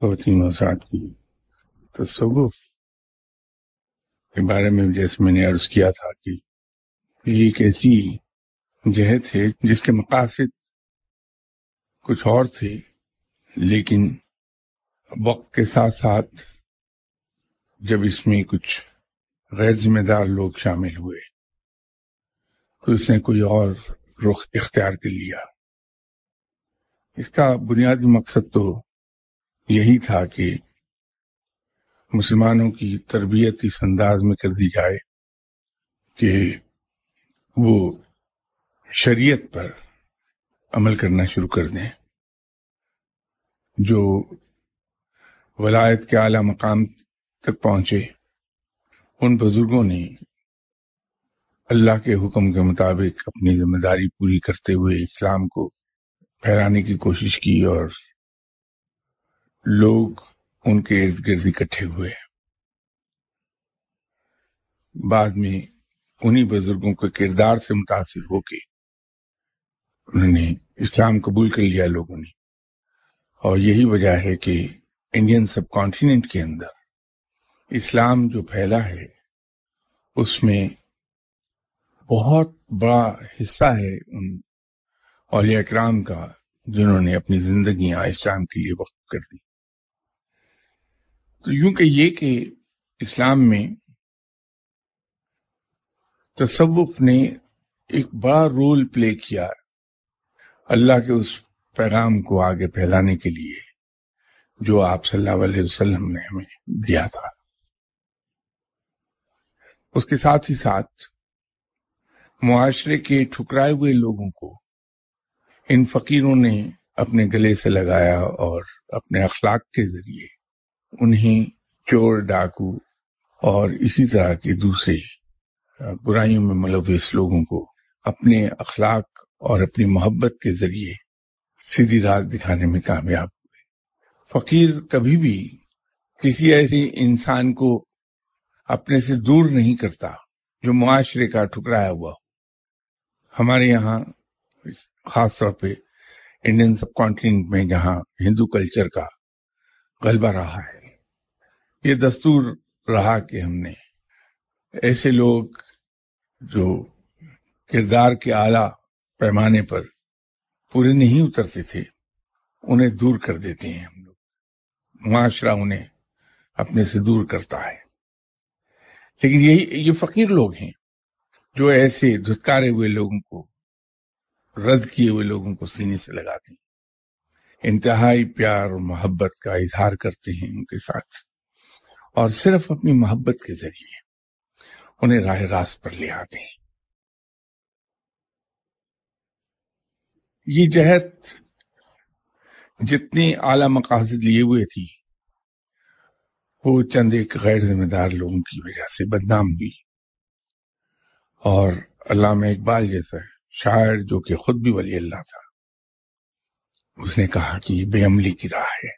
सोचना की तो सबूफ के बारे में जैसे मैंने अर्ज किया था कि ये एक ऐसी जहत है जिसके मकासद कुछ और थे लेकिन वक्त के साथ साथ जब इसमें कुछ गैर जिम्मेदार लोग शामिल हुए तो इसने कोई और रुख इख्तियार कर लिया इसका बुनियादी मकसद तो यही था कि मुसलमानों की तरबियत इस अंदाज में कर दी जाए कि वो शरीयत पर अमल करना शुरू कर दें जो वलायत के आला मकाम तक पहुंचे उन बुजुर्गों ने अल्लाह के हुक्म के मुताबिक अपनी जिम्मेदारी पूरी करते हुए इस्लाम को फैलाने की कोशिश की और लोग उनके इर्द गिर्द इकट्ठे हुए बाद में उन्हीं बुजुर्गों के किरदार से मुतासर होके उन्होंने इस्लाम कबूल कर लिया लोगों ने और यही वजह है कि इंडियन सब कॉन्टिनेंट के अंदर इस्लाम जो फैला है उसमें बहुत बड़ा हिस्सा है उन औलिया कराम का जिन्होंने अपनी जिंदगी इस्लाम के लिए वक्त कर दी तो यूं कि ये कि इस्लाम में तसवुफ ने एक बड़ा रोल प्ले किया अल्लाह के उस पैगाम को आगे फैलाने के लिए जो आप सल्लल्लाहु अलैहि वसल्लम ने हमें दिया था उसके साथ ही साथ मुआशरे के ठुकराए हुए लोगों को इन फकीरों ने अपने गले से लगाया और अपने अखलाक के जरिए उन्हें चोर डाकू और इसी तरह के दूसरे बुराइयों में मुलविस लोगों को अपने अखलाक और अपनी मोहब्बत के जरिए सीधी राह दिखाने में कामयाब हुए फकीर कभी भी किसी ऐसे इंसान को अपने से दूर नहीं करता जो मुआशरे का ठुकराया हुआ हमारे यहाँ खास तौर पे इंडियन सब कॉन्टिनेंट में जहाँ हिंदू कल्चर का गलबा रहा है ये दस्तूर रहा कि हमने ऐसे लोग जो किरदार के आला पैमाने पर पूरे नहीं उतरते थे उन्हें दूर कर देते हैं हम लोग माशरा उन्हें अपने से दूर करता है लेकिन यही ये फकीर लोग हैं जो ऐसे धुतकारे हुए लोगों को रद्द किए हुए लोगों को सीने से लगाते हैं इंतहाई प्यार और मोहब्बत का इजहार करते हैं उनके साथ और सिर्फ अपनी मोहब्बत के जरिए उन्हें राह रास पर ले आते हैं ये जहत जितनी आला मकासद लिए हुए थी वो चंद एक गैर जिम्मेदार लोगों की वजह से बदनाम हुई और अल्लाह में इकबाल जैसा है शायर जो कि खुद भी वली अल्लाह था उसने कहा कि ये बेअमली की राह है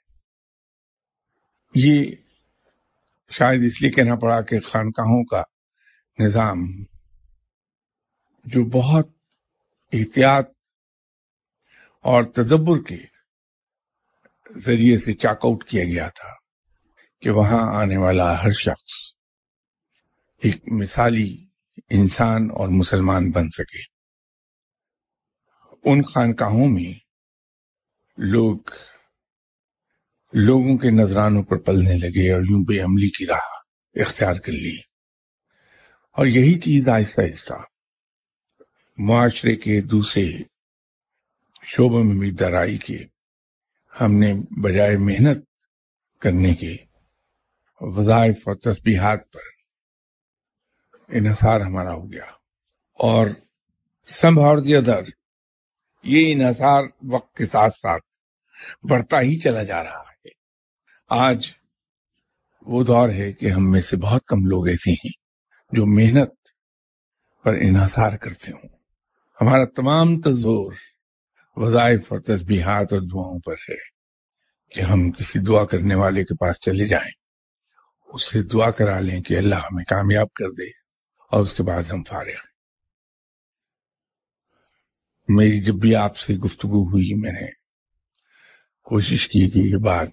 ये शायद इसलिए कहना पड़ा कि खानकाहों का निज़ाम जो बहुत एहतियात और तदब्बर के जरिए से चाकआउट किया गया था कि वहां आने वाला हर शख्स एक मिसाली इंसान और मुसलमान बन सके उन खानकाहों में लोग लोगों के नजरानों पर पलने लगे और यूं बेअमली की राह इख्तियार कर ली और यही चीज आहिस्ता आहिस्ता माशरे के दूसरे शोबों में भी दराई के हमने बजाय मेहनत करने के वजायफ और तस्बीहात पर इसार हमारा हो गया और संभाव अदर ये इनहसार वक्त के साथ साथ बढ़ता ही चला जा रहा है आज वो दौर है कि हम में से बहुत कम लोग ऐसे हैं जो मेहनत पर इनहसार करते हों हमारा तमाम तजोर तो वजायफ और तस्बीहात और दुआओं पर है कि हम किसी दुआ करने वाले के पास चले जाएं उससे दुआ करा लें कि अल्लाह हमें कामयाब कर दे और उसके बाद हम हैं मेरी जब भी आपसे गुफ्तगु हुई मैंने कोशिश की कि ये बात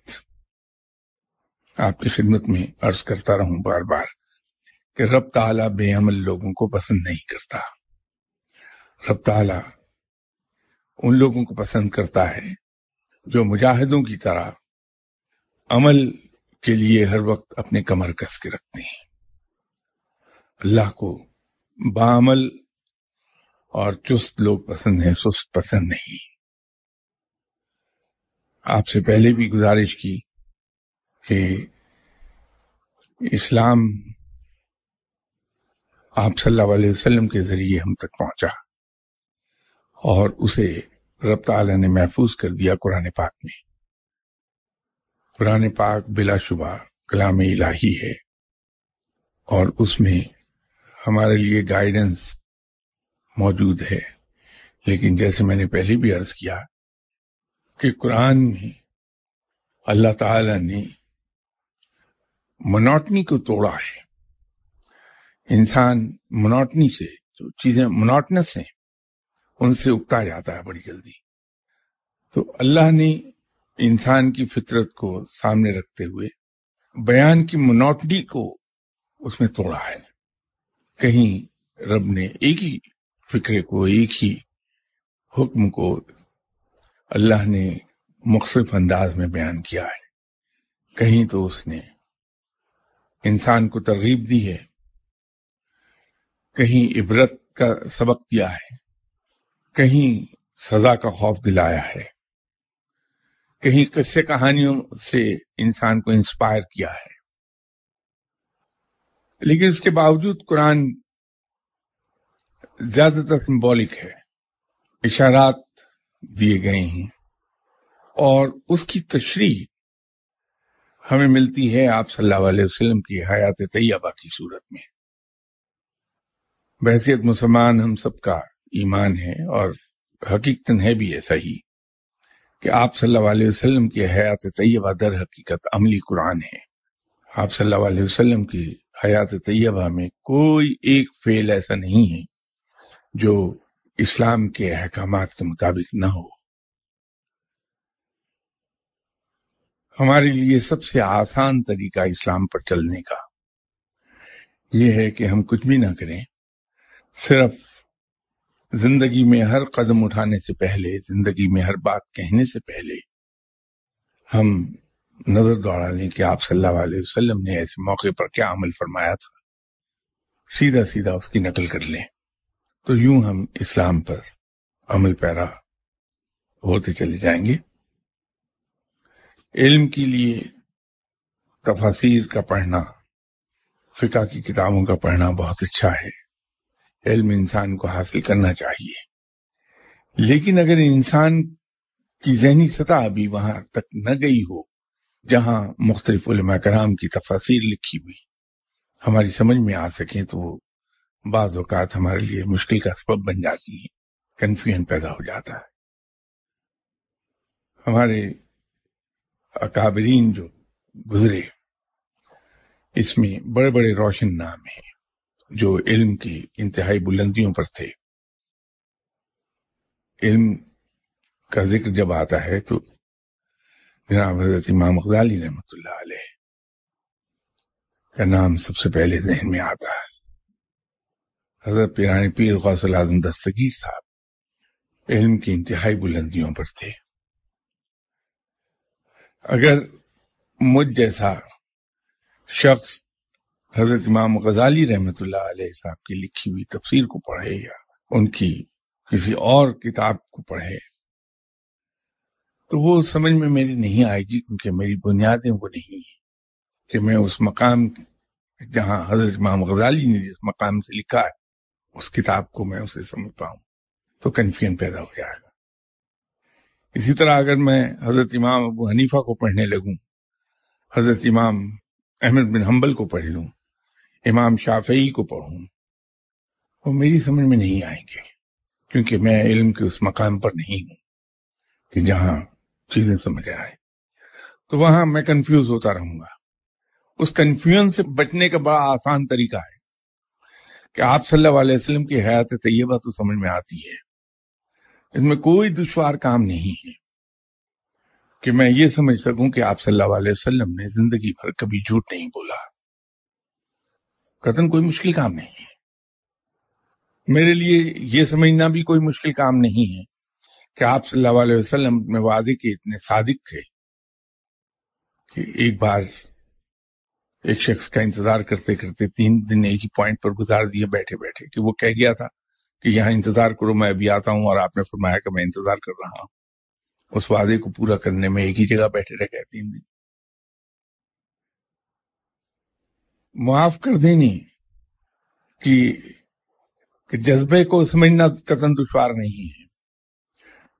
आपकी खिदमत में अर्ज करता रहूं बार बार कि रब ताला बेअमल लोगों को पसंद नहीं करता रब ताला उन लोगों को पसंद करता है जो मुजाहिदों की तरह अमल के लिए हर वक्त अपने कमर कस के रखते हैं अल्लाह को बामल और चुस्त लोग पसंद है सुस्त पसंद नहीं आपसे पहले भी गुजारिश की कि इस्लाम आप सल्लल्लाहु अलैहि वसल्लम के जरिए हम तक पहुंचा और उसे रब ताला ने महफूज कर दिया कुरान पाक में कुरान पाक बिलाशुबा कलाम इलाही है और उसमें हमारे लिए गाइडेंस मौजूद है लेकिन जैसे मैंने पहले भी अर्ज किया कि कुरान में अल्लाह ताला ने मनोटनी को तोड़ा है इंसान मनोटनी से जो चीजें मनोटनस हैं उनसे उगता जाता है बड़ी जल्दी तो अल्लाह ने इंसान की फितरत को सामने रखते हुए बयान की मनोटनी को उसमें तोड़ा है कहीं रब ने एक ही फिक्र को एक ही हुक्म को अल्लाह ने मुख्तफ अंदाज में बयान किया है कहीं तो उसने इंसान को तरगीब दी है कहीं इबरत का सबक दिया है कहीं सजा का खौफ दिलाया है कहीं किस्से कहानियों से इंसान को इंस्पायर किया है लेकिन इसके बावजूद कुरान ज्यादातर सिंबॉलिक है इशारात दिए गए हैं और उसकी तशरी हमें मिलती है आप सल्लल्लाहु अलैहि वसल्लम की हयात तैयबा की सूरत में बहसीत मुसलमान हम सबका ईमान है और हकीकतन है भी ऐसा ही कि आप सल्लल्लाहु अलैहि वसल्लम की हयात तैयबा दर हकीकत अमली कुरान है आप सल्लल्लाहु अलैहि वसल्लम की हयात तैयबा में कोई एक फेल ऐसा नहीं है जो इस्लाम के अहकाम के मुताबिक ना हो हमारे लिए सबसे आसान तरीका इस्लाम पर चलने का यह है कि हम कुछ भी ना करें सिर्फ जिंदगी में हर कदम उठाने से पहले जिंदगी में हर बात कहने से पहले हम नजर दौड़ा लें कि आप सल्लल्लाहु अलैहि वसल्लम ने ऐसे मौके पर क्या अमल फरमाया था सीधा सीधा उसकी नकल कर लें तो यूं हम इस्लाम पर अमल पैरा होते चले जाएंगे इल्म के लिए तफासिर का पढ़ना फिका की किताबों का पढ़ना बहुत अच्छा है इल्म इंसान को हासिल करना चाहिए लेकिन अगर इंसान की जहनी सतह अभी वहां तक न गई हो जहां मुख्तलिफ कराम की तफासिर लिखी हुई हमारी समझ में आ सके तो वो बाज अवकात हमारे लिए मुश्किल का सबब बन जाती है कन्फ्यूजन पैदा हो जाता है हमारे अकाबरीन जो गुजरे इसमें बड़े बड़े रोशन नाम हैं जो इल्म की इंतहाई बुलंदियों पर थे इल्म का जिक्र जब आता है तो जनाब हजरत इमाम गजाली रहमत का नाम सबसे पहले जहन में आता है हजरत पिरानी पीर गौसल आजम दस्तगीर साहब इल्म की इंतहाई बुलंदियों पर थे अगर मुझ जैसा शख्स हजरत इमाम गजाली रहमत साहब की लिखी हुई तफसीर को पढ़े या उनकी किसी और किताब को पढ़े तो वो समझ में मेरी नहीं आएगी क्योंकि मेरी बुनियादें वो नहीं है कि मैं उस मकाम जहां हजरत इमाम गजाली ने जिस मकाम से लिखा है उस किताब को मैं उसे समझ पाऊं तो कन्फ्यूजन पैदा हो जाएगा इसी तरह अगर मैं हजरत इमाम अबू हनीफा को पढ़ने लगूं हजरत इमाम अहमद बिन हम्बल को पढ़ लूं इमाम शाफई को पढ़ूं वो मेरी समझ में नहीं आएंगे क्योंकि मैं इल्म के उस मकाम पर नहीं हूं कि जहां चीजें समझ आए तो वहां मैं कंफ्यूज होता रहूंगा उस कंफ्यूजन से बचने का बड़ा आसान तरीका है कि आप सल्लल्लाहु अलैहि वसल्लम की हयात तैयबा तो समझ में आती है इसमें कोई दुश्वार काम नहीं है कि मैं ये समझ सकूं कि आप सल्लल्लाहु अलैहि वसल्लम ने जिंदगी भर कभी झूठ नहीं बोला कथन कोई मुश्किल काम नहीं है मेरे लिए ये समझना भी कोई मुश्किल काम नहीं है कि आप सल्लल्लाहु अलैहि वसल्लम में वादे के इतने सादिक थे कि एक बार एक शख्स का इंतजार करते करते तीन दिन एक ही पॉइंट पर गुजार दिए बैठे बैठे कि वो कह गया था कि यहाँ इंतजार करो मैं अभी आता हूँ और आपने फरमाया कि मैं इंतजार कर रहा हूँ उस वादे को पूरा करने में एक ही जगह बैठे रह गए तीन दिन माफ कर देनी कि, कि जज्बे को समझना कतन दुश्वार नहीं है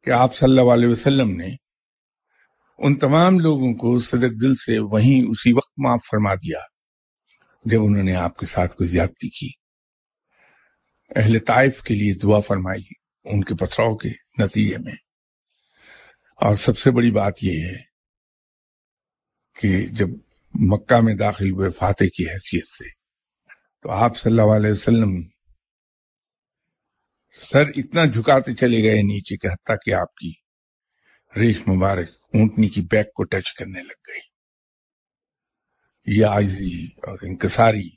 कि आप सल्लल्लाहु अलैहि वसल्लम ने उन तमाम लोगों को सदक दिल से वहीं उसी वक्त माफ फरमा दिया जब उन्होंने आपके साथ कोई ज्यादती की अहले ताइफ के लिए दुआ फरमाई उनके पथराव के नतीजे में और सबसे बड़ी बात यह है कि जब मक्का में दाखिल हुए फाते की हैसियत से तो आप सल्लल्लाहु अलैहि वसल्लम सर इतना झुकाते चले गए नीचे के हत्या कि आपकी रेश मुबारक ऊंटनी की बैक को टच करने लग गई ये आजी और इंकसारी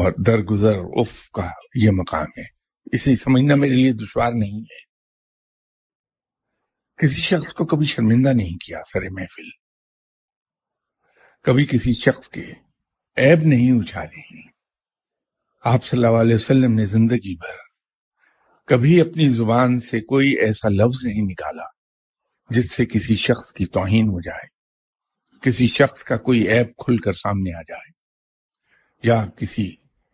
और दरगुजर उफ का ये मकाम है इसे समझना मेरे लिए दुश्वार नहीं है किसी शख्स को कभी शर्मिंदा नहीं किया सर महफिल कभी किसी शख्स के ऐब नहीं उछाले रहे आप सल्लल्लाहु अलैहि वसल्लम ने जिंदगी भर कभी अपनी जुबान से कोई ऐसा लफ्ज नहीं निकाला जिससे किसी शख्स की तोहिन हो जाए किसी शख्स का कोई ऐप खुलकर सामने आ जाए या किसी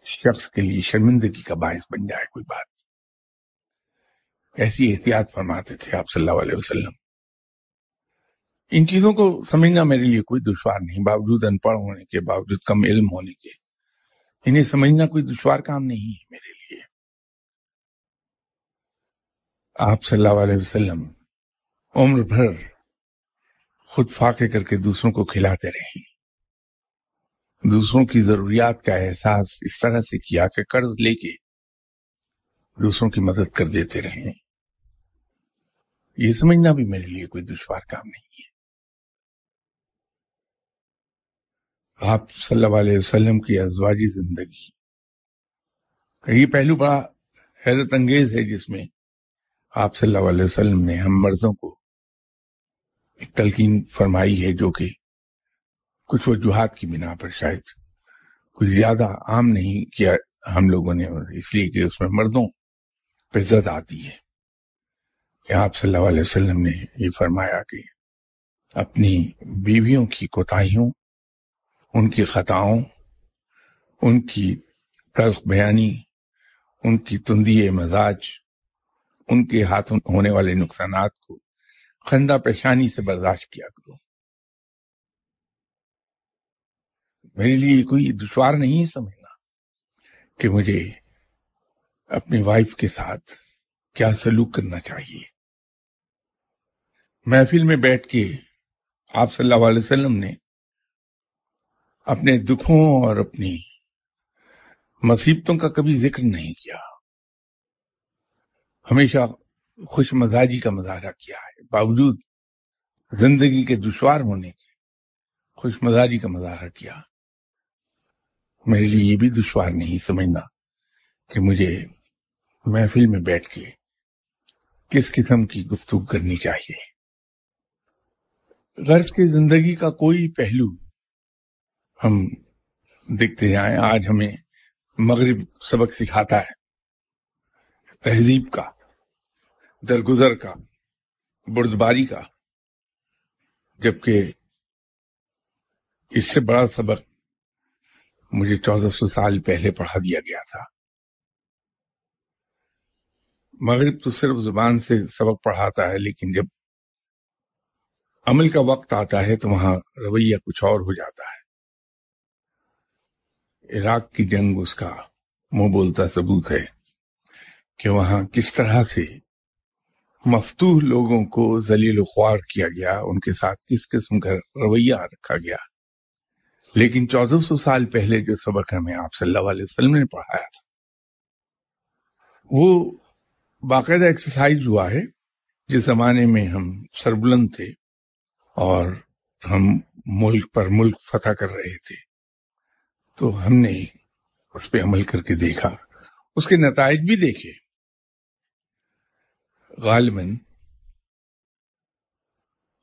शख्स के लिए शर्मिंदगी का बायस बन जाए कोई बात ऐसी एहतियात फरमाते थे आप सल्लल्लाहु अलैहि वसल्लम इन चीजों को समझना मेरे लिए कोई दुश्वार नहीं बावजूद अनपढ़ होने के बावजूद कम इल्म होने के इन्हें समझना कोई दुश्वार काम नहीं है मेरे लिए आप सल्लल्लाहु अलैहि वसल्लम उम्र भर खुद फाके करके दूसरों को खिलाते रहे दूसरों की जरूरियात का एहसास इस तरह से किया कि कर्ज लेके दूसरों की मदद कर देते रहे ये समझना भी मेरे लिए कोई दुश्वार काम नहीं है आप सल्लल्लाहु अलैहि वसल्लम की अजवाजी जिंदगी कई पहलू बड़ा हैरत अंगेज है जिसमें आप सल्लल्लाहु अलैहि वसल्लम ने हम मर्दों को तलकीन फरमाई है जो कि कुछ वजूहत की बिना पर शायद कुछ ज्यादा आम नहीं किया हम लोगों ने इसलिए कि उसमें मर्दों पर जद आती है कि आप सल्लल्लाहु अलैहि वसल्लम ने ये फरमाया कि अपनी बीवियों की कोताहियों उनकी खताओं उनकी तल्ख बयानी उनकी तुंदी मजाज उनके हाथों होने वाले नुकसान को खंदा पेशानी से बर्दाश्त किया करो मेरे लिए कोई दुश्वार नहीं है समझना कि मुझे अपनी वाइफ के साथ क्या सलूक करना चाहिए महफिल में बैठ के आप सल्लल्लाहु अलैहि वसल्लम ने अपने दुखों और अपनी मुसीबतों का कभी जिक्र नहीं किया हमेशा खुश मजाजी का मजाहरा किया है बावजूद जिंदगी के दुश्वार होने के खुश मजारी का मजाहरा किया मेरे लिए ये भी दुश्वार नहीं समझना कि मुझे महफिल में बैठ के किस किस्म की गुफ्तु करनी चाहिए गर्ज की जिंदगी का कोई पहलू हम देखते जाए आज हमें मगरब सबक सिखाता है तहजीब का दरगुजर का बुर्दबारी का जबकि इससे बड़ा सबक मुझे चौदह सौ साल पहले पढ़ा दिया गया था मगरब तो सिर्फ जुबान से सबक पढ़ाता है लेकिन जब अमल का वक्त आता है तो वहां रवैया कुछ और हो जाता है इराक की जंग उसका मुंह बोलता सबूत है कि वहां किस तरह से मफतूह लोगों को जलील ख्वार किया गया उनके साथ किस किस्म का रवैया रखा गया लेकिन चौदह सौ साल पहले जो सबक हमें आप वसल्लम ने पढ़ाया था वो बाकायदा एक्सरसाइज हुआ है जिस जमाने में हम सरबुलंद थे और हम मुल्क पर मुल्क फतह कर रहे थे तो हमने उस पर अमल करके देखा उसके नतज भी देखे गालबन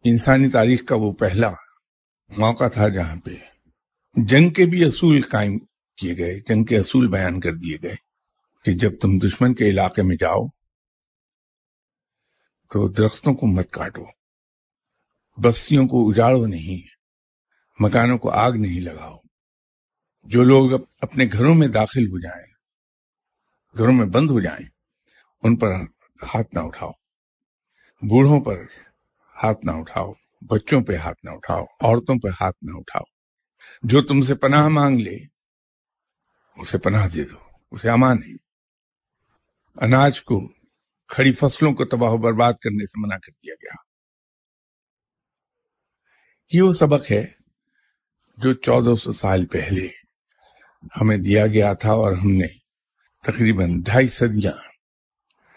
इंसानी तारीख का वो पहला मौका था जहां पे जंग के भी असूल कायम किए गए जंग के असूल बयान कर दिए गए कि जब तुम दुश्मन के इलाके में जाओ तो दरख्तों को मत काटो बस्तियों को उजाड़ो नहीं मकानों को आग नहीं लगाओ जो लोग अपने घरों में दाखिल हो जाएं, घरों में बंद हो जाएं, उन पर हाथ ना उठाओ बूढ़ों पर हाथ ना उठाओ बच्चों पे हाथ ना उठाओ औरतों पे हाथ ना उठाओ जो तुमसे पनाह मांग ले उसे पनाह दे दो उसे अमान है अनाज को खड़ी फसलों को तबाह बर्बाद करने से मना कर दिया गया ये वो सबक है जो 1400 साल पहले हमें दिया गया था और हमने तकरीबन ढाई सदियां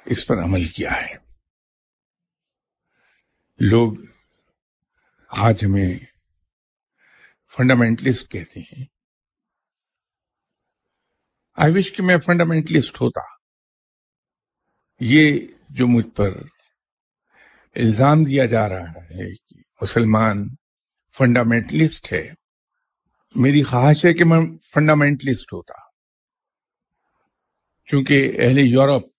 इस पर अमल किया है लोग आज हमें फंडामेंटलिस्ट कहते हैं आई विश कि मैं फंडामेंटलिस्ट होता ये जो मुझ पर इल्जाम दिया जा रहा है कि मुसलमान फंडामेंटलिस्ट है मेरी ख्वाहिश है कि मैं फंडामेंटलिस्ट होता क्योंकि अहले यूरोप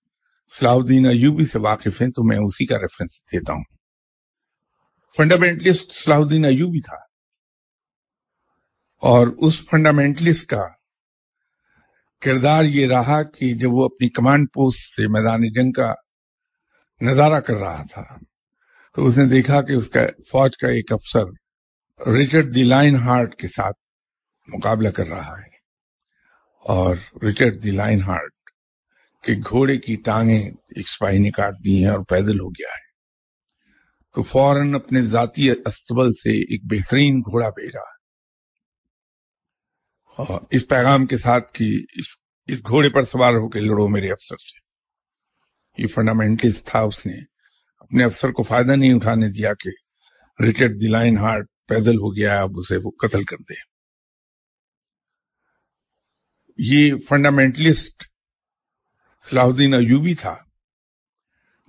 सलाउद्दीन अयूबी से वाकिफ हैं तो मैं उसी का रेफरेंस देता हूं फंडामेंटलिस्ट सलाउद्दीन अयूबी था और उस फंडामेंटलिस्ट का किरदार ये रहा कि जब वो अपनी कमांड पोस्ट से मैदान जंग का नज़ारा कर रहा था तो उसने देखा कि उसका फौज का एक अफसर रिचर्ड दी लाइन हार्ट के साथ मुकाबला कर रहा है और रिचर्ड दी लाइन हार्ट कि घोड़े की टांगे एक सिपाही ने काट दी हैं और पैदल हो गया है तो फौरन अपने जाती अस्तबल से एक बेहतरीन घोड़ा भेजा और इस पैगाम के साथ कि इस इस घोड़े पर सवार होकर लड़ो मेरे अफसर से ये फंडामेंटलिस्ट था उसने अपने अफसर को फायदा नहीं उठाने दिया कि रिचर्ड लाइन हार्ट पैदल हो गया अब उसे वो कत्ल कर दे ये फंडामेंटलिस्ट सलाहुद्दीन अयूबी था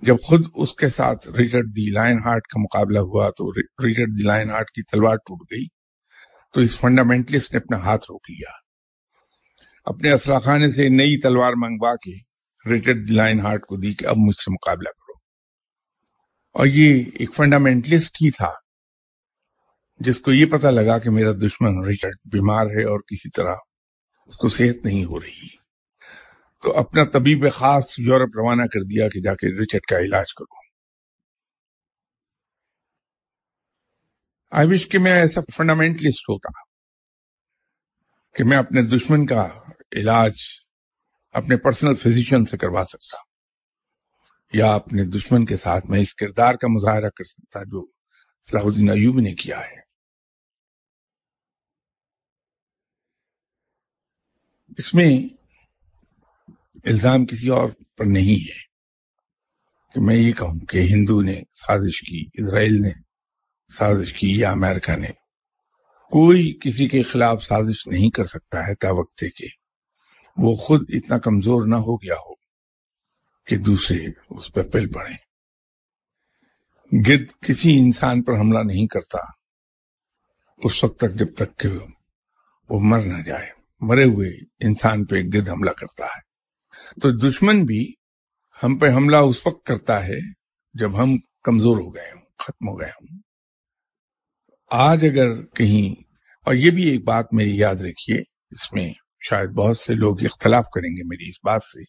जब खुद उसके साथ रिचर्ड दी लाइन हार्ट का मुकाबला हुआ तो रिचर्ड दी लाइन हार्ट की तलवार टूट गई तो इस फंडामेंटलिस्ट ने अपना हाथ रोक लिया अपने असला खाने से नई तलवार मंगवा के रिचर्ड दी लाइन हार्ट को दी कि अब मुझसे मुकाबला करो और ये एक फंडामेंटलिस्ट ही था जिसको ये पता लगा कि मेरा दुश्मन रिचर्ड बीमार है और किसी तरह उसको सेहत नहीं हो रही तो अपना तबीब खास यूरोप रवाना कर दिया कि जाके रिचर्ड का इलाज करो आई विश कि मैं ऐसा फंडामेंटलिस्ट होता कि मैं अपने दुश्मन का इलाज अपने पर्सनल फिजिशियन से करवा सकता या अपने दुश्मन के साथ मैं इस किरदार का मुजाहरा कर सकता जो सलाहुद्दीन अयूब ने किया है इसमें इल्ज़ाम किसी और पर नहीं है कि मैं ये कहूं कि हिंदू ने साजिश की इसराइल ने साजिश की या अमेरिका ने कोई किसी के खिलाफ साजिश नहीं कर सकता है तावक्ते के वो खुद इतना कमजोर ना हो गया हो कि दूसरे उस पर पिल पड़े गिद्ध किसी इंसान पर हमला नहीं करता उस वक्त तक जब तक कि वो मर ना जाए मरे हुए इंसान पे गिद्ध हमला करता है तो दुश्मन भी हम पे हमला उस वक्त करता है जब हम कमजोर हो गए हों खत्म हो गए हों आज अगर कहीं और ये भी एक बात मेरी याद रखिए इसमें शायद बहुत से लोग इख्तलाफ करेंगे मेरी इस बात से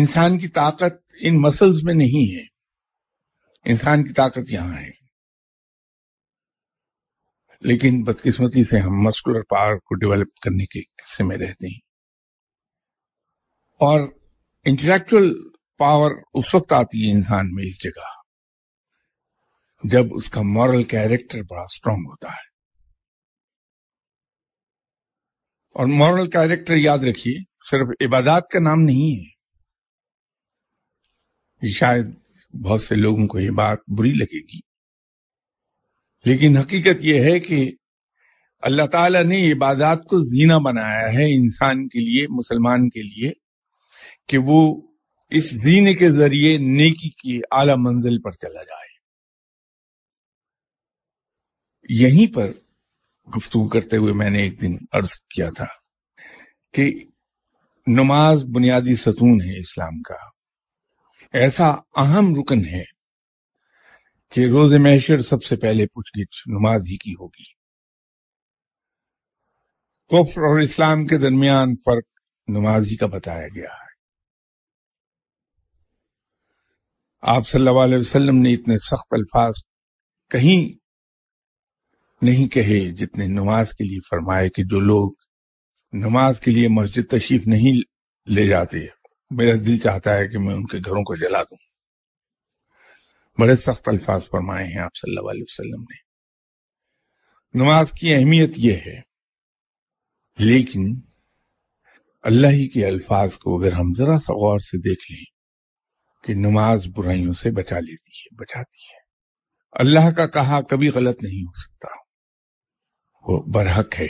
इंसान की ताकत इन मसल्स में नहीं है इंसान की ताकत यहां है लेकिन बदकिस्मती से हम मस्कुलर पावर को डेवलप करने के किस्से में रहते हैं और इंटेलेक्चुअल पावर उस वक्त आती है इंसान में इस जगह जब उसका मॉरल कैरेक्टर बड़ा स्ट्रांग होता है और मॉरल कैरेक्टर याद रखिए सिर्फ इबादत का नाम नहीं है शायद बहुत से लोगों को ये बात बुरी लगेगी लेकिन हकीकत यह है कि अल्लाह ताला ने इबादत को जीना बनाया है इंसान के लिए मुसलमान के लिए कि वो इस जीने के जरिए नेकी की आला मंजिल पर चला जाए यहीं पर गुफ्तु करते हुए मैंने एक दिन अर्ज किया था कि नमाज बुनियादी सतून है इस्लाम का ऐसा अहम रुकन है कि रोज मैशर सबसे पहले पूछगिछ नमाज ही की होगी कुफर और इस्लाम के दरमियान फर्क नमाज ही का बताया गया है आप सल्लल्लाहु अलैहि वसल्लम ने इतने सख्त अल्फाज कहीं नहीं कहे जितने नमाज के लिए फरमाए कि जो लोग नमाज के लिए मस्जिद तशरीफ नहीं ले जाते मेरा दिल चाहता है कि मैं उनके घरों को जला दूं बड़े सख्त अल्फाज फरमाए हैं आप सल्लल्लाहु अलैहि वसल्लम ने नमाज की अहमियत यह है लेकिन अल्लाह ही के अल्फाज को अगर हम जरा सा गौर से देख लें कि नमाज बुराइयों से बचा लेती है बचाती है अल्लाह का कहा कभी गलत नहीं हो सकता वो बरहक है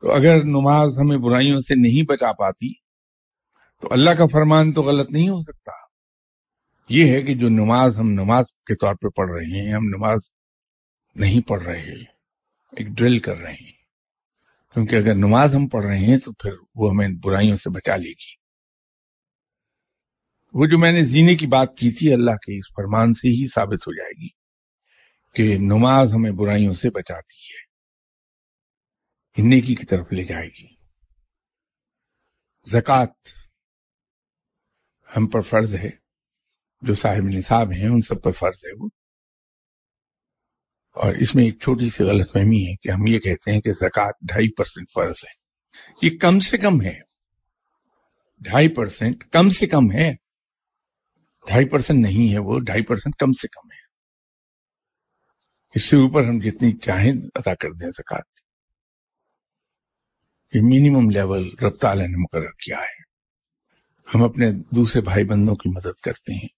तो अगर नमाज हमें बुराइयों से नहीं बचा पाती तो अल्लाह का फरमान तो गलत नहीं हो सकता ये है कि जो नमाज हम नमाज के तौर पे पढ़ रहे हैं हम नमाज नहीं पढ़ रहे एक ड्रिल कर रहे हैं क्योंकि अगर नमाज हम पढ़ रहे हैं तो फिर वो हमें बुराइयों से बचा लेगी वो जो मैंने जीने की बात की थी अल्लाह के इस फरमान से ही साबित हो जाएगी कि नमाज हमें बुराइयों से बचाती है नेकी की तरफ ले जाएगी जक़ात हम पर फर्ज है जो साहिब निसाब हैं उन सब पर फर्ज है वो और इसमें एक छोटी सी गलतफहमी है कि हम ये कहते हैं कि जक़ात ढाई परसेंट फर्ज है ये कम से कम है ढाई परसेंट कम से कम है ढाई परसेंट नहीं है वो ढाई परसेंट कम से कम है इससे ऊपर हम जितनी चाहें अदा कर दें जक़ात ये मिनिमम लेवल रफ्तार ने मुकर किया है हम अपने दूसरे भाई बंदों की मदद करते हैं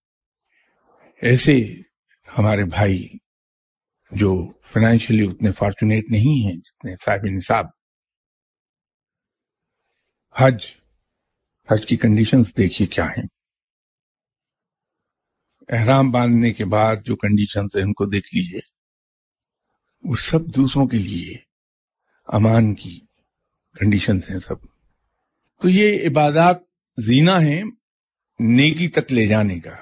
ऐसे हमारे भाई जो फाइनेंशियली उतने फॉर्चुनेट नहीं हैं जितने साहिब निसाब हज हज की कंडीशंस देखिए क्या हैं एहराम बांधने के बाद जो कंडीशन है उनको देख लीजिए वो सब दूसरों के लिए अमान की कंडीशन हैं सब तो ये इबादत जीना है नेकी तक ले जाने का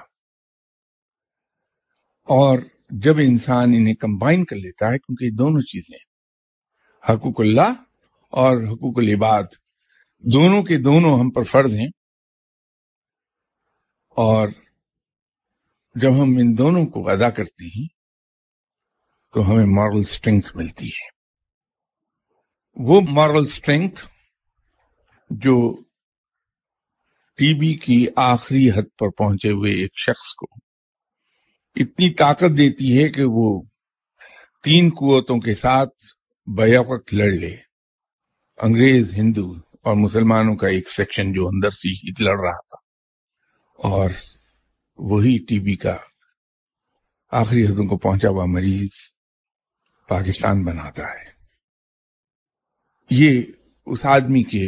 और जब इंसान इन्हें कंबाइन कर लेता है क्योंकि दोनों चीजें हकूकुल्ला और हकूकुल इबाद दोनों के दोनों हम पर फर्ज हैं और जब हम इन दोनों को अदा करते हैं तो हमें मॉरल स्ट्रेंथ मिलती है वो मॉरल स्ट्रेंथ जो टीबी की आखिरी हद पर पहुंचे हुए एक शख्स को इतनी ताकत देती है कि वो तीन कुतों के साथ बैवक्त लड़ ले अंग्रेज हिंदू और मुसलमानों का एक सेक्शन जो अंदर से ही लड़ रहा था और वही टीबी का आखिरी हदों को पहुंचा हुआ मरीज पाकिस्तान बनाता है ये उस आदमी के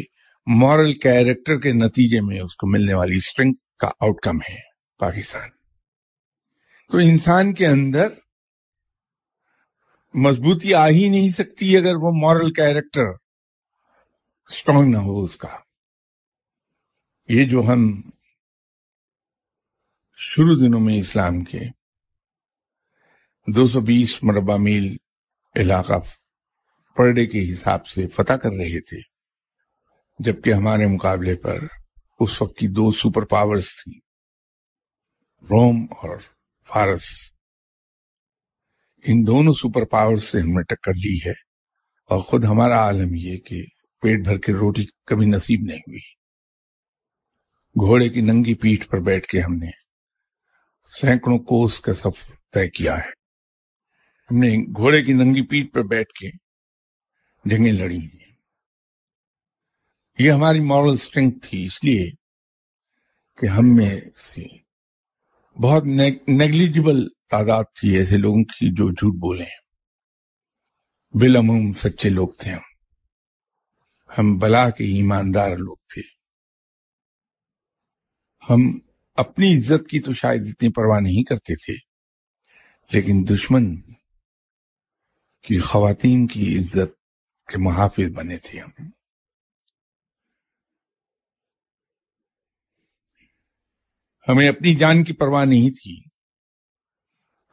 मॉरल कैरेक्टर के नतीजे में उसको मिलने वाली स्ट्रेंथ का आउटकम है पाकिस्तान तो इंसान के अंदर मजबूती आ ही नहीं सकती अगर वो मॉरल कैरेक्टर स्ट्रांग ना हो उसका ये जो हम शुरू दिनों में इस्लाम के 220 मरबा मील इलाका पर डे के हिसाब से फतह कर रहे थे जबकि हमारे मुकाबले पर उस वक्त की दो सुपर पावर्स थी रोम और फारस इन दोनों सुपर पावर्स से हमने टक्कर ली है और खुद हमारा आलम यह कि पेट भर के रोटी कभी नसीब नहीं हुई घोड़े की नंगी पीठ पर बैठ के हमने सैकड़ों कोस का सफर तय किया है हमने घोड़े की नंगी पीठ पर बैठ के जंगें लड़ी ये हमारी मॉरल स्ट्रेंथ थी इसलिए कि हम में से बहुत नेग्लिजिबल तादाद थी ऐसे लोगों की जो झूठ बोले बिलमूम सच्चे लोग थे हम हम बला के ईमानदार लोग थे हम अपनी इज्जत की तो शायद इतनी परवाह नहीं करते थे लेकिन दुश्मन की खातन की इज्जत के मुहाफिज बने थे हम हमें अपनी जान की परवाह नहीं थी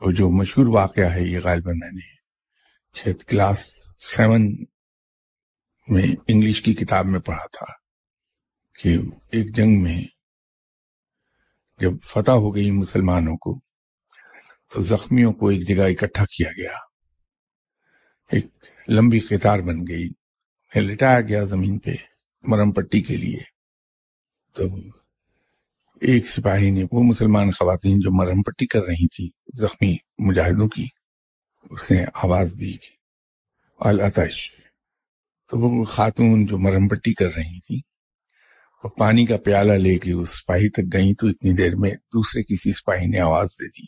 और जो मशहूर वाक़ है ये गालिबा मैंने शायद क्लास सेवन में इंग्लिश की किताब में पढ़ा था कि एक जंग में जब फतह हो गई मुसलमानों को तो जख्मियों को एक जगह इकट्ठा किया गया एक लंबी कतार बन गई लिटाया गया जमीन पे मरम पट्टी के लिए तो एक सिपाही ने वो मुसलमान खातन जो मरम पट्टी कर रही थी जख्मी मुजाहिदों की उसने आवाज दी अल अतश तो वो खातून जो मरम पट्टी कर रही थी और पानी का प्याला लेके उस सिपाही तक गई तो इतनी देर में दूसरे किसी सिपाही ने आवाज दे दी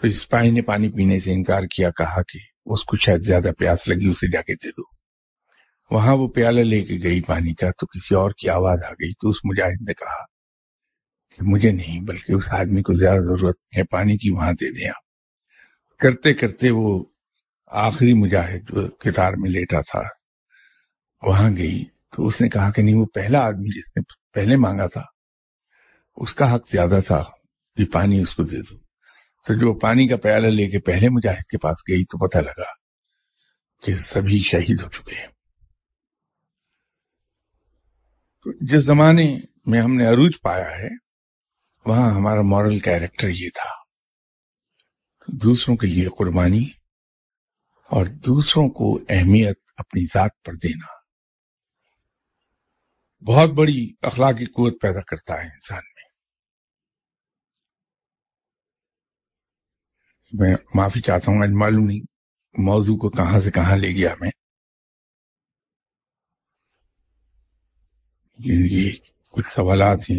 तो इस सिपाही ने पानी पीने से इनकार किया कहा कि उसको शायद ज्यादा प्यास लगी उसे जाके दे दो वहां वो प्याला लेके गई पानी का तो किसी और की आवाज आ गई तो उस मुजाहिद ने कहा कि मुझे नहीं बल्कि उस आदमी को ज्यादा जरूरत है पानी की वहां दे दें करते करते वो आखिरी मुजाहिद कितार में लेटा था वहां गई तो उसने कहा कि नहीं वो पहला आदमी जिसने पहले मांगा था उसका हक ज्यादा था कि पानी उसको दे दो तो जो पानी का प्याला लेके पहले मुजाहिद के पास गई तो पता लगा कि सभी शहीद हो चुके हैं तो जिस जमाने में हमने अरूज पाया है वहां हमारा मॉरल कैरेक्टर ये था दूसरों के लिए कुर्बानी और दूसरों को अहमियत अपनी जात पर देना बहुत बड़ी अखलाकी कुत पैदा करता है इंसान में मैं माफी चाहता हूं आज मालूम नहीं मौजू को कहां से कहां ले गया मैं ये कुछ सवाल हैं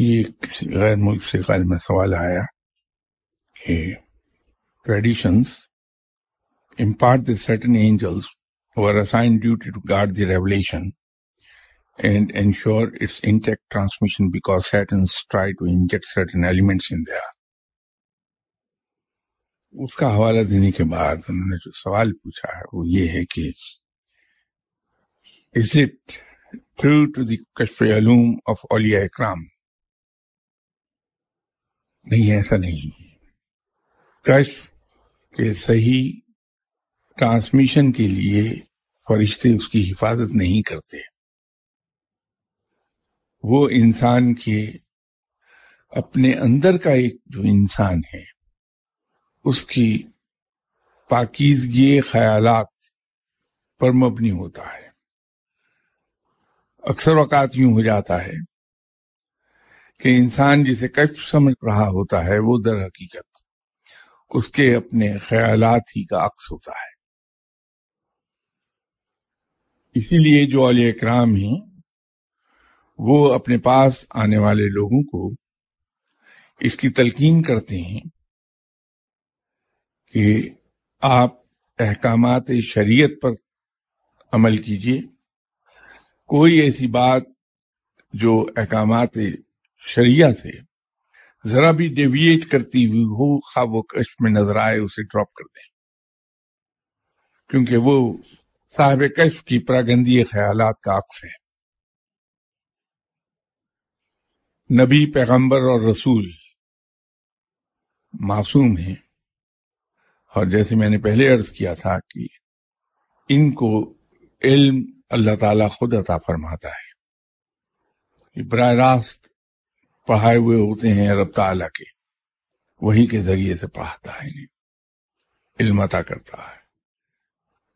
ये किसी गैर मुल्क से गैर में सवाल आया कि traditions impart thirteen angels were assigned duty to guard the revelation and ensure its intact transmission because Satans try to inject certain elements in there. उसका हवाला देने के बाद उन्होंने जो सवाल पूछा है वो ये है कि इज इट ट्रू टू दशूम ऑफ ओलिया इक्राम नहीं ऐसा नहीं कश्फ के सही ट्रांसमिशन के लिए फरिश्ते उसकी हिफाजत नहीं करते वो इंसान के अपने अंदर का एक जो इंसान है उसकी पाकिजगी ख्यालात पर मबनी होता है अक्सर अकात यूं हो जाता है कि इंसान जिसे कष्ट समझ रहा होता है वो दर हकीकत उसके अपने ख्यालात ही का अक्स होता है इसीलिए जो अली इक्राम हैं वो अपने पास आने वाले लोगों को इसकी तलकीन करते हैं कि आप अहकाम शरीयत पर अमल कीजिए कोई ऐसी बात जो अहकाम शरिया से जरा भी डेविएट करती हुई हो खा वो कश्म में नजर आए उसे ड्रॉप कर दें क्योंकि वो साहब कैफ की प्रागंदी ख्याल का अक्स है नबी पैगंबर और रसूल मासूम हैं और जैसे मैंने पहले अर्ज किया था कि इनको इल्म अल्लाह ताला खुद अता फरमाता है बर रास्त पढ़ाए हुए होते हैं रब ताला के वही के जरिए से पढ़ाता है इल्म अता करता है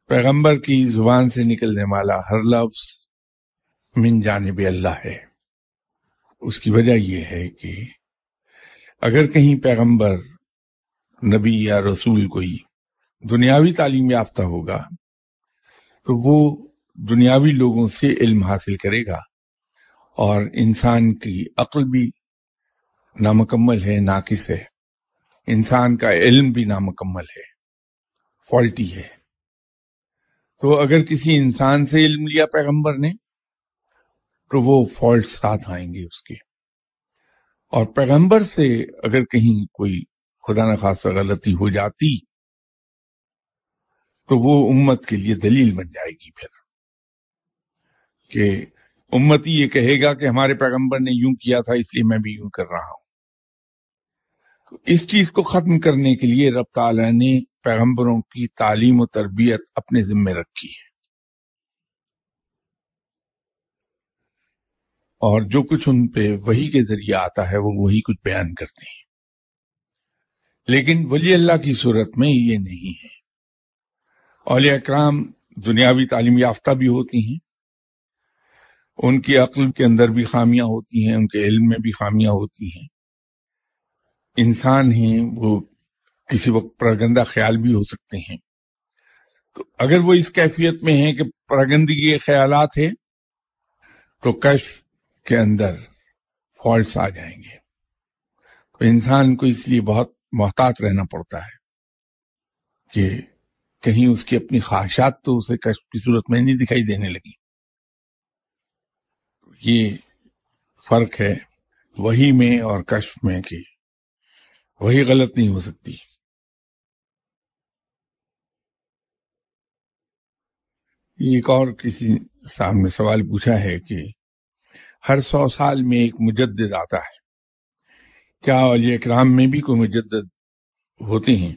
पैगंबर की जुबान से निकलने वाला हर लफ्ज मिन जानब अल्लाह है उसकी वजह यह है कि अगर कहीं पैगंबर नबी या रसूल कोई दुनियावी तालीम याफ्ता होगा तो वो दुनियावी लोगों से इल्म हासिल करेगा और इंसान की अक्ल भी नामकम्मल है नाकिस है इंसान का इल्म भी नामकम्मल है फॉल्टी है तो अगर किसी इंसान से इल्म लिया पैगंबर ने तो वो फॉल्ट साथ आएंगे उसके और पैगंबर से अगर कहीं कोई खुदा न खासा गलती हो जाती तो वो उम्मत के लिए दलील बन जाएगी फिर कि उम्मत ये कहेगा कि हमारे पैगंबर ने यूं किया था इसलिए मैं भी यूं कर रहा हूं तो इस चीज को खत्म करने के लिए रब ताला ने पैगम्बरों की तालीम और तरबियत अपने जिम्मे रखी है और जो कुछ उन पे वही के जरिए आता है वो वही कुछ बयान करते हैं लेकिन वली अल्लाह की सूरत में ये नहीं है औलिया अक्राम दुनियावी तालीम याफ्ता भी होती हैं उनकी अक्ल के अंदर भी खामियां होती हैं उनके इल्म में भी खामियां होती हैं इंसान हैं वो किसी वक्त प्रगंदा ख्याल भी हो सकते हैं तो अगर वो इस कैफियत में है कि प्रागंदगी ख्याल है तो कश के अंदर फॉल्ट आ जाएंगे तो इंसान को इसलिए बहुत मोहतात रहना पड़ता है कि कहीं उसकी अपनी ख्वाहिशात तो उसे कश की सूरत में नहीं दिखाई देने लगी ये फर्क है वही में और कश्फ में कि वही गलत नहीं हो सकती एक और किसी साहब ने सवाल पूछा है कि हर सौ साल में एक मुजद्द आता है क्या अली इकराम में भी कोई मुजद्द होते हैं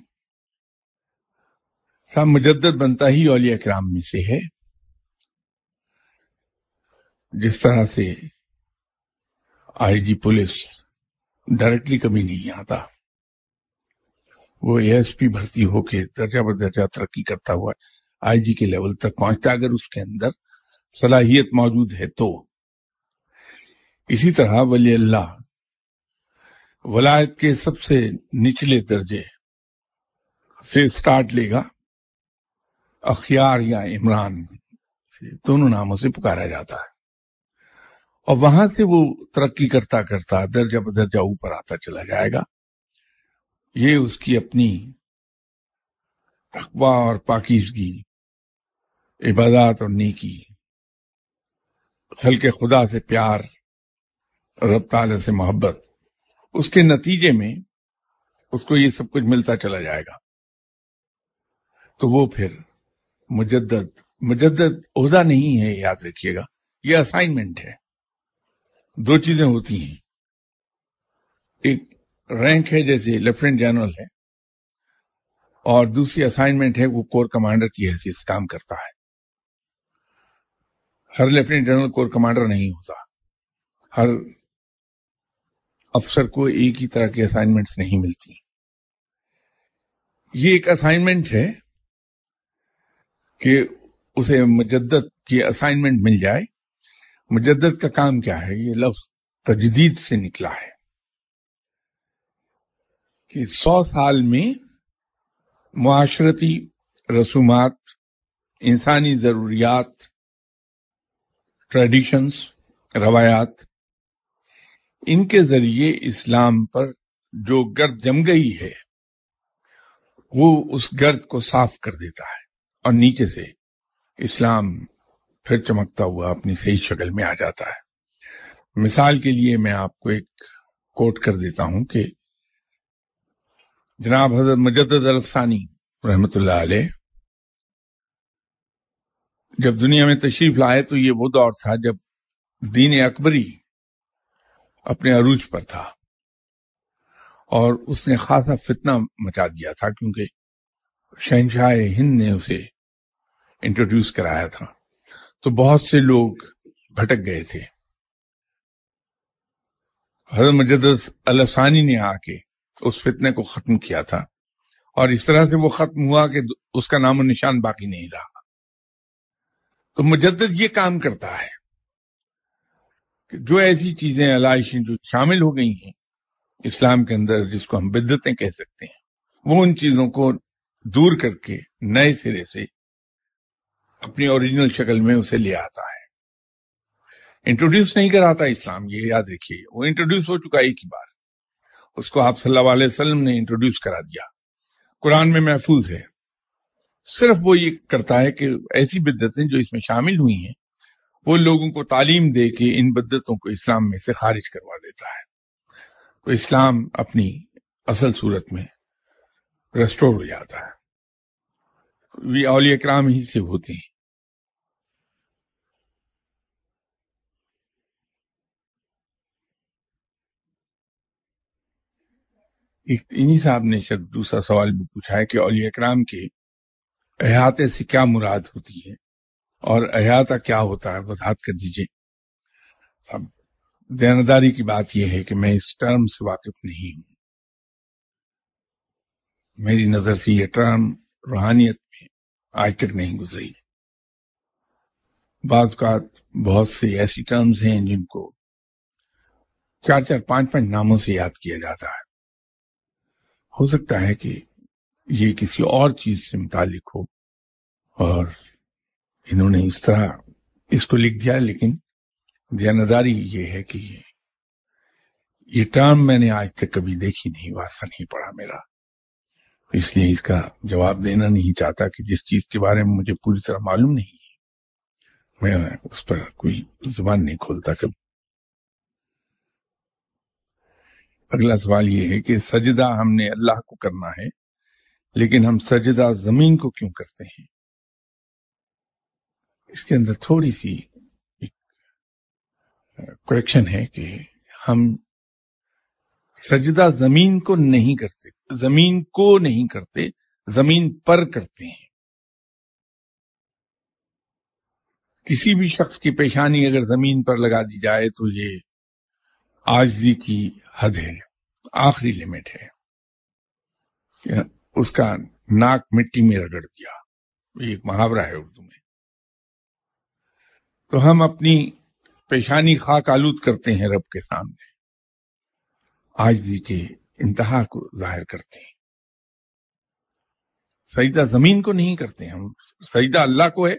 साहब मुजद्द बनता ही अली इकराम में से है जिस तरह से आईजी पुलिस डायरेक्टली कभी नहीं आता वो एएसपी भर्ती होके दर्जा दर्जा तरक्की करता हुआ है आईजी के लेवल तक पहुंचता अगर उसके अंदर सलाहियत मौजूद है तो इसी तरह वली अल्लाह वलायत के सबसे निचले दर्जे से स्टार्ट लेगा अखियार या इमरान से दोनों नामों से पुकारा जाता है और वहां से वो तरक्की करता करता दर्जा बदर्जा ऊपर आता चला जाएगा ये उसकी अपनी तकवा और पाकिजगी इबादत और नेकी खल के खुदा से प्यार रब ताला से मोहब्बत उसके नतीजे में उसको ये सब कुछ मिलता चला जाएगा तो वो फिर मुजद्दद मुजद्दद ओहदा नहीं है याद रखिएगा ये असाइनमेंट है दो चीजें होती हैं एक रैंक है जैसे लेफ्टिनेंट जनरल है और दूसरी असाइनमेंट है वो कोर कमांडर की हैसियत काम करता है हर लेफ्टिनेंट जनरल कोर कमांडर नहीं होता हर अफसर को एक ही तरह की असाइनमेंट्स नहीं मिलती ये एक असाइनमेंट है कि उसे मुजद्दत की असाइनमेंट मिल जाए मुजद्दत का काम क्या है ये लफ्ज तजदीद से निकला है कि सौ साल में माशरती रसूमात इंसानी ज़रूरियात ट्रेडिशंस रवायात इनके जरिए इस्लाम पर जो गर्द जम गई है वो उस गर्द को साफ कर देता है और नीचे से इस्लाम फिर चमकता हुआ अपनी सही शक्ल में आ जाता है मिसाल के लिए मैं आपको एक कोट कर देता हूं कि जनाब हजरत मुजद अलफसानी रहमतुल्लाह अलैह जब दुनिया में तशरीफ लाए तो ये वो दौर था जब दीन अकबरी अपने अरूज पर था और उसने खासा फितना मचा दिया था क्योंकि शहनशाह हिंद ने उसे इंट्रोड्यूस कराया था तो बहुत से लोग भटक गए थे हजरत मजदस अलसानी ने आके उस फितने को खत्म किया था और इस तरह से वो खत्म हुआ कि उसका नाम और निशान बाकी नहीं रहा तो मुजद्द ये काम करता है कि जो ऐसी चीजें अलाइशी जो शामिल हो गई हैं इस्लाम के अंदर जिसको हम बिद्दतें कह सकते हैं वो उन चीजों को दूर करके नए सिरे से अपनी ओरिजिनल शक्ल में उसे ले आता है इंट्रोड्यूस नहीं कराता इस्लाम ये याद रखिए वो इंट्रोड्यूस हो चुका एक ही बार उसको आप सल्लल्लाहु अलैहि वसल्लम ने इंट्रोड्यूस करा दिया कुरान में महफूज है सिर्फ वो ये करता है कि ऐसी बिद्दतें जो इसमें शामिल हुई हैं वो लोगों को तालीम दे के इन बिद्दतों को इस्लाम में से खारिज करवा देता है तो इस्लाम अपनी असल सूरत में रेस्टोर हो जाता है वी औली कराम ही से होती हैं इन्हीं साहब ने शक दूसरा सवाल भी पूछा है कि औली कराम के अहाते से क्या मुराद होती है और अहाता क्या होता है वजात कर दीजिए सब देनदारी की बात यह है कि मैं इस टर्म से वाकिफ नहीं हूं मेरी नजर से यह टर्म रूहानियत में आज तक नहीं गुजरी बाज बहुत से ऐसी टर्म्स हैं जिनको चार चार पांच पांच नामों से याद किया जाता है हो सकता है कि ये किसी और चीज से मुतालिक हो और इन्होंने इस तरह इसको लिख दिया लेकिन ध्यानदारी ये है कि ये ये टर्म मैंने आज तक कभी देखी नहीं वास्ता नहीं पड़ा मेरा इसलिए इसका जवाब देना नहीं चाहता कि जिस चीज के बारे में मुझे पूरी तरह मालूम नहीं है मैं उस पर कोई जुबान नहीं खोलता कभी अगला सवाल ये है कि सजदा हमने अल्लाह को करना है लेकिन हम सजदा जमीन को क्यों करते हैं इसके अंदर थोड़ी सी क्वेश्चन है कि हम सजदा जमीन को नहीं करते जमीन को नहीं करते जमीन पर करते हैं किसी भी शख्स की पेशानी अगर जमीन पर लगा दी जाए तो ये आजी की हद है आखिरी लिमिट है उसका नाक मिट्टी में रगड़ दिया एक मुहावरा है उर्दू में तो हम अपनी पेशानी खाक आलूद करते हैं रब के सामने आज जी के इंतहा को जाहिर करते हैं सजदा जमीन को नहीं करते हम सजदा अल्लाह को है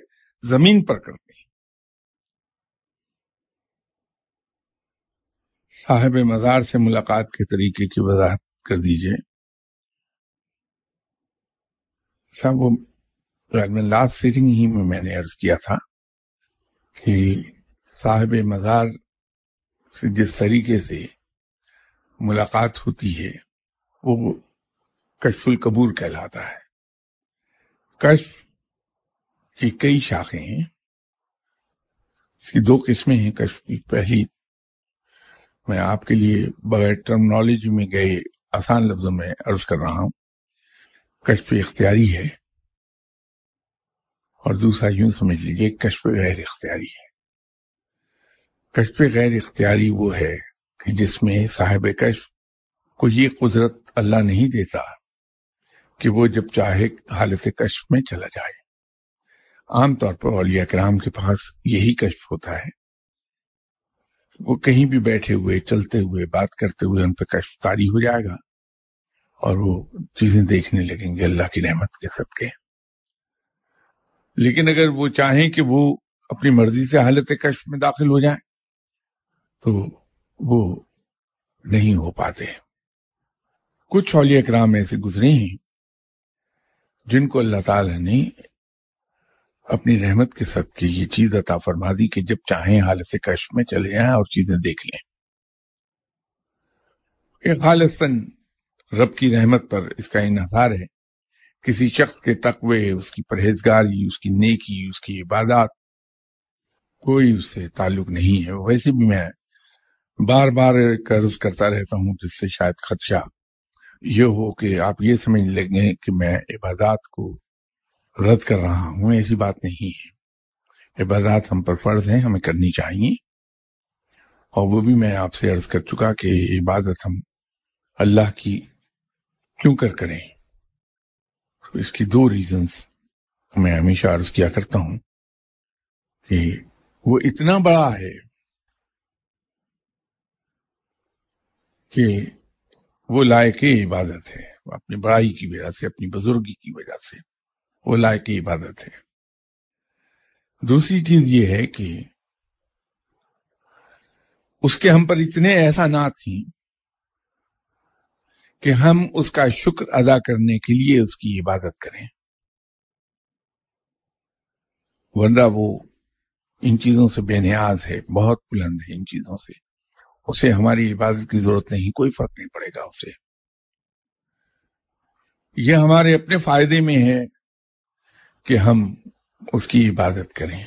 जमीन पर करते हैं साहेब मजार से मुलाकात के तरीके की वजाहत कर दीजिए साहब वो लास्ट सीटिंग ही में मैंने अर्ज किया था कि साहिब मज़ार से जिस तरीके से मुलाकात होती है वो कशफुल कबूर कहलाता है कशफ की कई शाखें हैं इसकी दो किस्में हैं कश की पहली मैं आपके लिए बगैर टर्मिनोलॉजी में गए आसान लफ्जों में अर्ज कर रहा हूं कश्फ इख्तियारी है और दूसरा यूं समझ लीजिए कश्फ गैर इख्तियारी है कश्फ गैर इख्तियारी वो है कि जिसमें साहिब कश्फ को ये कुदरत अल्लाह नहीं देता कि वो जब चाहे हालत कश्फ में चला जाए आमतौर पर औलिया कराम के पास यही कश्फ होता है वो कहीं भी बैठे हुए चलते हुए बात करते हुए उन पर कश्फ तारी हो जाएगा और वो चीजें देखने लगेंगे अल्लाह की रहमत के सबके लेकिन अगर वो चाहें कि वो अपनी मर्जी से हालत कश में दाखिल हो जाए तो वो नहीं हो पाते कुछ औलिया कराम ऐसे गुजरे हैं जिनको अल्लाह ताला ने अपनी रहमत के सदके ये चीज अता फरमा दी कि जब चाहें हालत कश में चले जाएं और चीजें देख लें एक खालसन रब की रहमत पर इसका इन्हसार है किसी शख्स के तकवे उसकी परहेजगारी उसकी नेकी उसकी इबादत कोई उससे ताल्लुक नहीं है वैसे भी मैं बार बार कर्ज करता रहता हूं जिससे शायद खदशा ये हो कि आप ये समझ लेंगे कि मैं इबादत को रद्द कर रहा हूँ ऐसी बात नहीं है इबादत हम पर फर्ज है हमें करनी चाहिए और वो भी मैं आपसे अर्ज कर चुका कि इबादत हम अल्लाह की क्यों कर करें तो इसकी दो रीजंस मैं हमेशा अर्ज किया करता हूं कि वो इतना बड़ा है कि वो लायक इबादत है अपनी बड़ाई की वजह से अपनी बुजुर्गी की वजह से वो लायक इबादत है दूसरी चीज ये है कि उसके हम पर इतने एहसानात थी कि हम उसका शुक्र अदा करने के लिए उसकी इबादत करें वरना वो इन चीजों से बेनियाज है बहुत बुलंद है इन चीजों से उसे हमारी इबादत की जरूरत नहीं कोई फर्क नहीं पड़ेगा उसे यह हमारे अपने फायदे में है कि हम उसकी इबादत करें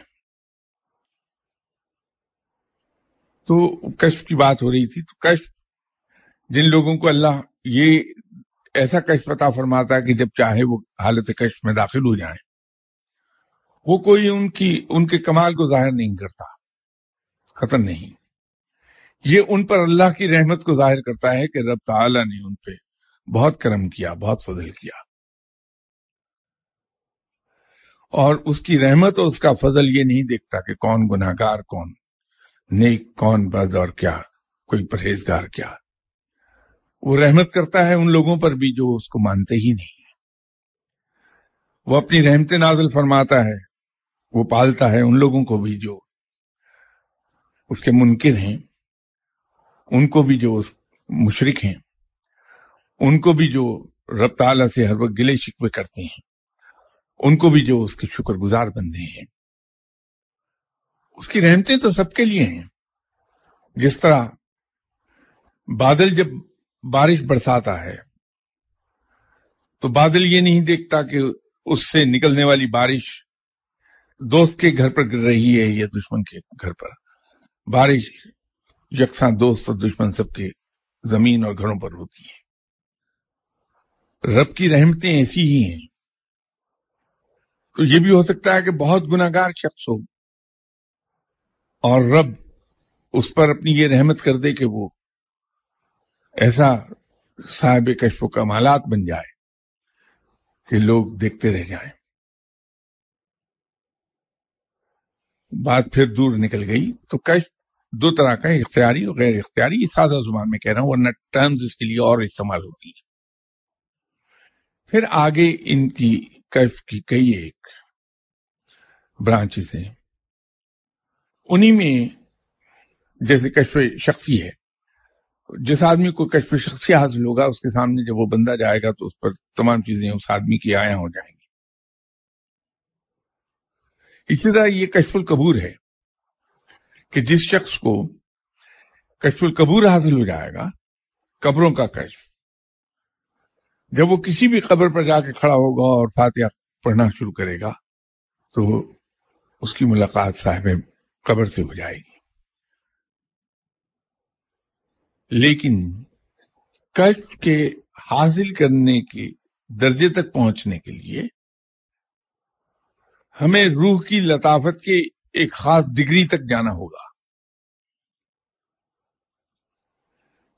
तो कश्फ की बात हो रही थी तो कश्फ जिन लोगों को अल्लाह ये ऐसा कश पता फरमाता है कि जब चाहे वो हालत कश में दाखिल हो जाए वो कोई उनकी उनके कमाल को जाहिर नहीं करता खतर नहीं ये उन पर अल्लाह की रहमत को जाहिर करता है कि रब ताला ने उन पे बहुत करम किया बहुत फजल किया और उसकी रहमत और उसका फजल ये नहीं देखता कि कौन गुनाहगार कौन नेक कौन बद और क्या कोई परहेजगार क्या वो रहमत करता है उन लोगों पर भी जो उसको मानते ही नहीं वो अपनी रहमत नाजल फरमाता है वो पालता है उन लोगों को भी जो उसके मुनकिन हैं उनको भी जो मुशरक हैं उनको भी जो रब ताला से हर वक्त गिले शिकवे करते हैं उनको भी जो उसके शुक्रगुजार बंदे हैं उसकी रहमतें तो सबके लिए हैं जिस तरह बादल जब बारिश बरसाता है तो बादल ये नहीं देखता कि उससे निकलने वाली बारिश दोस्त के घर पर गिर रही है या दुश्मन के घर पर बारिश यकसा दोस्त और दुश्मन सबके जमीन और घरों पर होती है रब की रहमतें ऐसी ही हैं तो ये भी हो सकता है कि बहुत गुनागार शख्स हो और रब उस पर अपनी ये रहमत कर दे कि वो ऐसा साहब कशफ का हालात बन जाए कि लोग देखते रह जाएं। बात फिर दूर निकल गई तो कश दो तरह का इख्तियारी और गैर इख्तियारी सादा जुबान में कह रहा हूं वरना टर्म्स इसके लिए और इस्तेमाल होती है फिर आगे इनकी कैफ की कई एक ब्रांचेस हैं उन्हीं में जैसे कशफ शख्सी है जिस आदमी को कशफ शख्स हासिल होगा उसके सामने जब वो बंदा जाएगा तो उस पर तमाम चीजें उस आदमी की आया हो जाएंगी इसी तरह ये कशफुल कबूर है कि जिस शख्स को कशफुल कबूर हासिल हो जाएगा कब्रों का कशफ जब वो किसी भी कब्र पर जाके खड़ा होगा और फातिहा पढ़ना शुरू करेगा तो उसकी मुलाकात साहब कब्र से हो जाएगी लेकिन कष्ट के हासिल करने के दर्जे तक पहुंचने के लिए हमें रूह की लताफत के एक खास डिग्री तक जाना होगा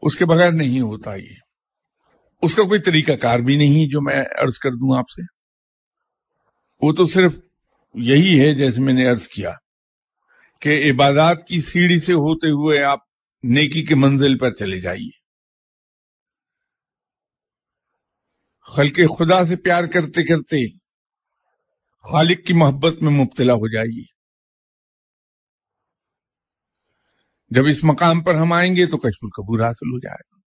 उसके बगैर नहीं होता ये उसका कोई तरीकाकार भी नहीं जो मैं अर्ज कर दूं आपसे वो तो सिर्फ यही है जैसे मैंने अर्ज किया कि इबादत की सीढ़ी से होते हुए आप नेकी की मंजिल पर चले जाइए खलके खुदा से प्यार करते करते खालिक की मोहब्बत में मुबतला हो जाइए जब इस मकाम पर हम आएंगे तो कशफुल कबूर हासिल हो जाएगा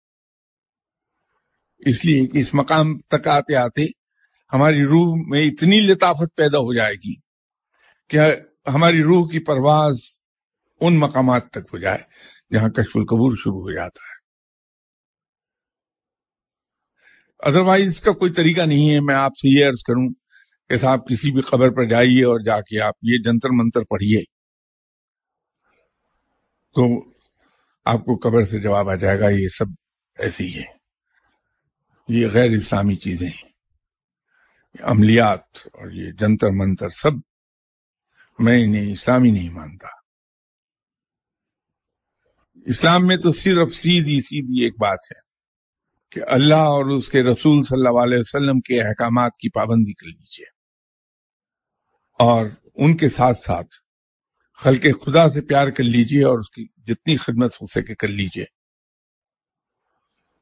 इसलिए कि इस मकाम तक आते आते हमारी रूह में इतनी लिताफत पैदा हो जाएगी कि हमारी रूह की परवाज उन मकामात तक हो जाए जहां कशफुल कबूर शुरू हो जाता है अदरवाइज इसका कोई तरीका नहीं है मैं आपसे ये अर्ज करूं कि साहब किसी भी खबर पर जाइए और जाके आप ये जंतर मंतर पढ़िए तो आपको कबर से जवाब आ जाएगा ये सब ऐसे ही है ये गैर इस्लामी चीजें अमलियात और ये जंतर मंतर सब मैं इन्हें इस्लामी नहीं मानता इस्लाम में तो सिर्फ सीधी सीधी एक बात है कि अल्लाह और उसके रसूल सल्लल्लाहु अलैहि वसल्लम के अहकाम की पाबंदी कर लीजिए और उनके साथ साथ खल के खुदा से प्यार कर लीजिए और उसकी जितनी खिदमत हो सके कर लीजिए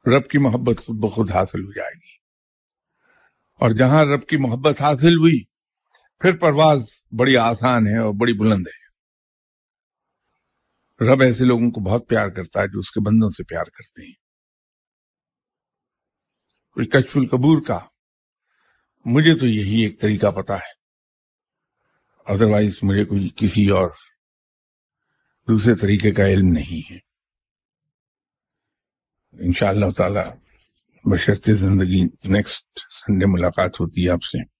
रब की मोहब्बत खुद ब खुद हासिल हो जाएगी और जहां रब की मोहब्बत हासिल हुई फिर परवाज बड़ी आसान है और बड़ी बुलंद है रब ऐसे लोगों को बहुत प्यार करता है जो उसके बंदों से प्यार करते हैं कोई कशफुल कबूर का मुझे तो यही एक तरीका पता है अदरवाइज मुझे कोई किसी और दूसरे तरीके का इल्म नहीं है इंशाल्लाह ताला बशर्ते जिंदगी नेक्स्ट संडे मुलाकात होती है आपसे